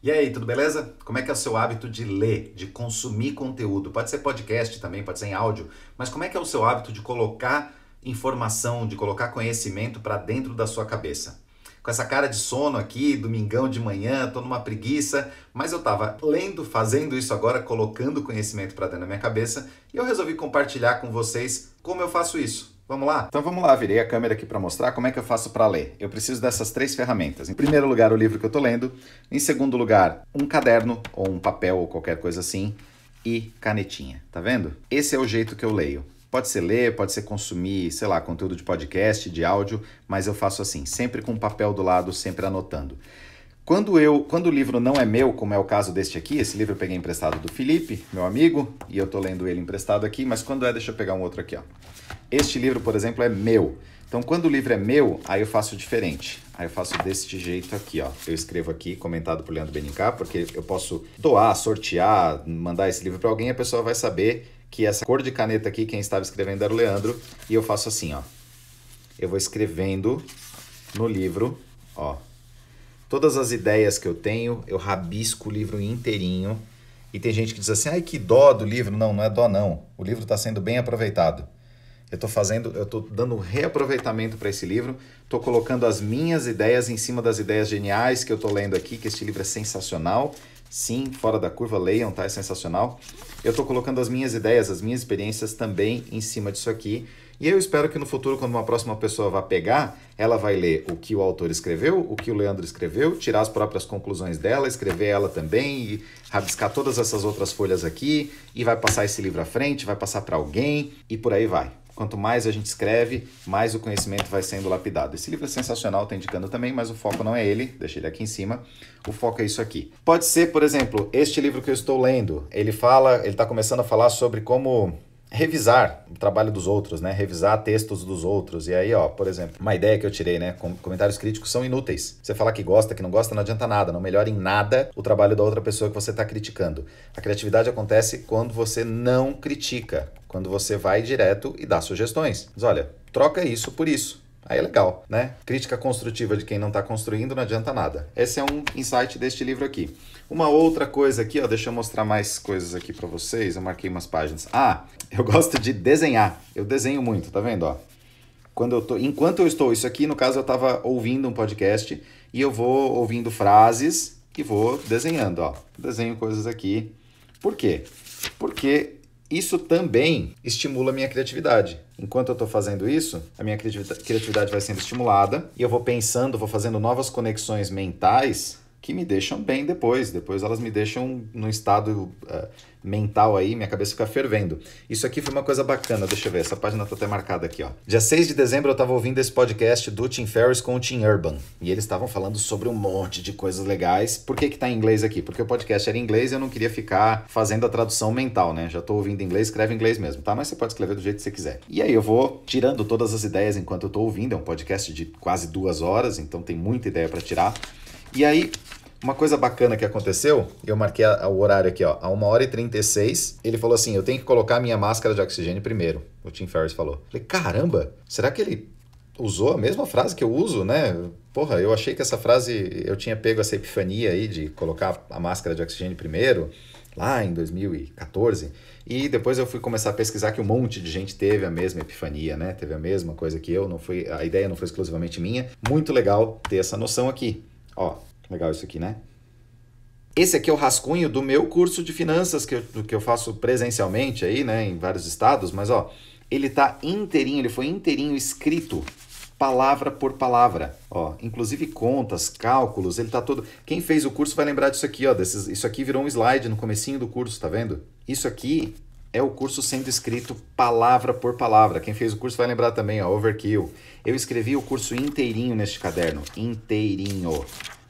E aí, tudo beleza? Como é que é o seu hábito de ler, de consumir conteúdo? Pode ser podcast também, pode ser em áudio, mas como é que é o seu hábito de colocar informação, de colocar conhecimento para dentro da sua cabeça? Com essa cara de sono aqui, domingão de manhã, tô numa preguiça, mas eu tava lendo, fazendo isso agora, colocando conhecimento para dentro da minha cabeça, e eu resolvi compartilhar com vocês como eu faço isso. Vamos lá? Então vamos lá, virei a câmera aqui para mostrar como é que eu faço para ler. Eu preciso dessas três ferramentas. Em primeiro lugar, o livro que eu estou lendo. Em segundo lugar, um caderno ou um papel ou qualquer coisa assim. E canetinha, tá vendo? Esse é o jeito que eu leio. Pode ser ler, pode ser consumir, sei lá, conteúdo de podcast, de áudio, mas eu faço assim, sempre com o papel do lado, sempre anotando. Quando, eu, quando o livro não é meu, como é o caso deste aqui, esse livro eu peguei emprestado do Felipe, meu amigo, e eu estou lendo ele emprestado aqui, mas quando é, deixa eu pegar um outro aqui, ó. Este livro, por exemplo, é meu. Então, quando o livro é meu, aí eu faço diferente. Aí eu faço deste jeito aqui, ó. Eu escrevo aqui, comentado por Leandro Benincá, porque eu posso doar, sortear, mandar esse livro para alguém, a pessoa vai saber que essa cor de caneta aqui, quem estava escrevendo era o Leandro. E eu faço assim, ó. Eu vou escrevendo no livro, ó. Todas as ideias que eu tenho, eu rabisco o livro inteirinho. E tem gente que diz assim, ai, que dó do livro. Não, não é dó, não. O livro está sendo bem aproveitado. Eu estou fazendo, eu estou dando reaproveitamento para esse livro, estou colocando as minhas ideias em cima das ideias geniais que eu estou lendo aqui, que este livro é sensacional. Sim, fora da curva, leiam, tá? É sensacional. Eu estou colocando as minhas ideias, as minhas experiências também em cima disso aqui. E eu espero que no futuro, quando uma próxima pessoa vá pegar, ela vai ler o que o autor escreveu, o que o Leandro escreveu, tirar as próprias conclusões dela, escrever ela também e rabiscar todas essas outras folhas aqui e vai passar esse livro à frente, vai passar para alguém e por aí vai. Quanto mais a gente escreve, mais o conhecimento vai sendo lapidado. Esse livro é sensacional, tá indicando também, mas o foco não é ele, deixei ele aqui em cima. O foco é isso aqui. Pode ser, por exemplo, este livro que eu estou lendo, ele fala, ele está começando a falar sobre como revisar o trabalho dos outros, né? Revisar textos dos outros. E aí, ó, por exemplo, uma ideia que eu tirei, né? Comentários críticos são inúteis. Você falar que gosta, que não gosta, não adianta nada, não melhora em nada o trabalho da outra pessoa que você está criticando. A criatividade acontece quando você não critica, quando você vai direto e dá sugestões. Mas olha, troca isso por isso. Aí é legal, né? Crítica construtiva de quem não está construindo não adianta nada. Esse é um insight deste livro aqui. Uma outra coisa aqui, ó, deixa eu mostrar mais coisas aqui para vocês. Eu marquei umas páginas. Ah, eu gosto de desenhar. Eu desenho muito, tá vendo, ó? Quando eu tô, enquanto eu estou isso aqui, no caso eu estava ouvindo um podcast e eu vou ouvindo frases e vou desenhando, ó. Desenho coisas aqui. Por quê? Porque isso também estimula a minha criatividade. Enquanto eu estou fazendo isso, a minha criatividade vai sendo estimulada e eu vou pensando, vou fazendo novas conexões mentais que me deixam bem depois. Depois elas me deixam num estado uh, mental aí, minha cabeça fica fervendo. Isso aqui foi uma coisa bacana, deixa eu ver, essa página tá até marcada aqui, ó. Dia 6 de dezembro eu tava ouvindo esse podcast do Tim Ferriss com o Tim Urban, e eles estavam falando sobre um monte de coisas legais. Por que que tá em inglês aqui? Porque o podcast era em inglês e eu não queria ficar fazendo a tradução mental, né? Já tô ouvindo inglês, escreve inglês mesmo, tá? Mas você pode escrever do jeito que você quiser. E aí eu vou tirando todas as ideias enquanto eu tô ouvindo, é um podcast de quase duas horas, então tem muita ideia para tirar. E aí, uma coisa bacana que aconteceu, eu marquei a, a, o horário aqui, ó, a 1 hora e 36, ele falou assim: eu tenho que colocar minha máscara de oxigênio primeiro. O Tim Ferriss falou. Falei, caramba, será que ele usou a mesma frase que eu uso, né? Porra, eu achei que essa frase eu tinha pego essa epifania aí de colocar a máscara de oxigênio primeiro, lá em 2014. E depois eu fui começar a pesquisar que um monte de gente teve a mesma epifania, né? Teve a mesma coisa que eu, não foi, a ideia não foi exclusivamente minha. Muito legal ter essa noção aqui. Ó, legal isso aqui, né? Esse aqui é o rascunho do meu curso de finanças que eu, que eu faço presencialmente aí, né, em vários estados, mas ó, ele tá inteirinho, ele foi inteirinho escrito palavra por palavra, ó, inclusive contas, cálculos, ele tá todo. Quem fez o curso vai lembrar disso aqui, ó, desses, isso aqui virou um slide no comecinho do curso, tá vendo? Isso aqui é o curso sendo escrito palavra por palavra. Quem fez o curso vai lembrar também, ó, Overkill. Eu escrevi o curso inteirinho neste caderno, inteirinho.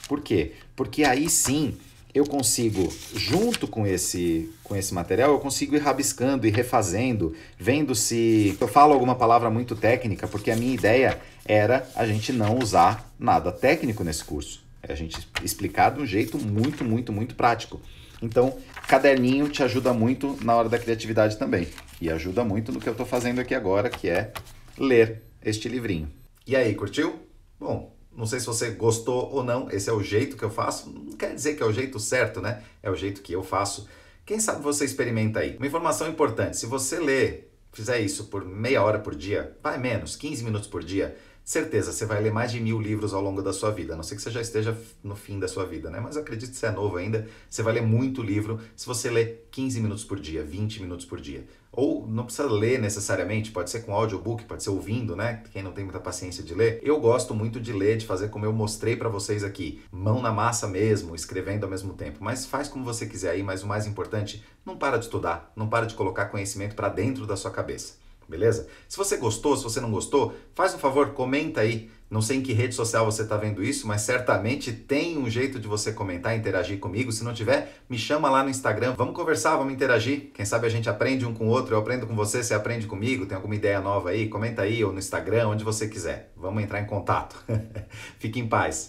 Por quê? Porque aí sim eu consigo, junto com esse, com esse material, eu consigo ir rabiscando e refazendo, vendo se eu falo alguma palavra muito técnica, porque a minha ideia era a gente não usar nada técnico nesse curso. É a gente explicar de um jeito muito, muito, muito prático. Então, caderninho te ajuda muito na hora da criatividade também. E ajuda muito no que eu estou fazendo aqui agora, que é ler este livrinho. E aí, curtiu? Bom, não sei se você gostou ou não, esse é o jeito que eu faço. Não quer dizer que é o jeito certo, né? É o jeito que eu faço. Quem sabe você experimenta aí. Uma informação importante: se você ler, fizer isso por meia hora por dia, vai menos, 15 minutos por dia Certeza, você vai ler mais de mil livros ao longo da sua vida, a não ser que você já esteja no fim da sua vida, né? Mas acredito que você é novo ainda, você vai ler muito livro se você ler 15 minutos por dia, 20 minutos por dia. Ou não precisa ler necessariamente, pode ser com audiobook, pode ser ouvindo, né? Quem não tem muita paciência de ler. Eu gosto muito de ler, de fazer como eu mostrei para vocês aqui, mão na massa mesmo, escrevendo ao mesmo tempo. Mas faz como você quiser aí, mas o mais importante, não para de estudar, não para de colocar conhecimento para dentro da sua cabeça beleza? Se você gostou, se você não gostou, faz um favor, comenta aí. Não sei em que rede social você está vendo isso, mas certamente tem um jeito de você comentar, interagir comigo. Se não tiver, me chama lá no Instagram. Vamos conversar, vamos interagir. Quem sabe a gente aprende um com o outro. Eu aprendo com você, você aprende comigo. Tem alguma ideia nova aí? Comenta aí ou no Instagram, onde você quiser. Vamos entrar em contato. Fique em paz.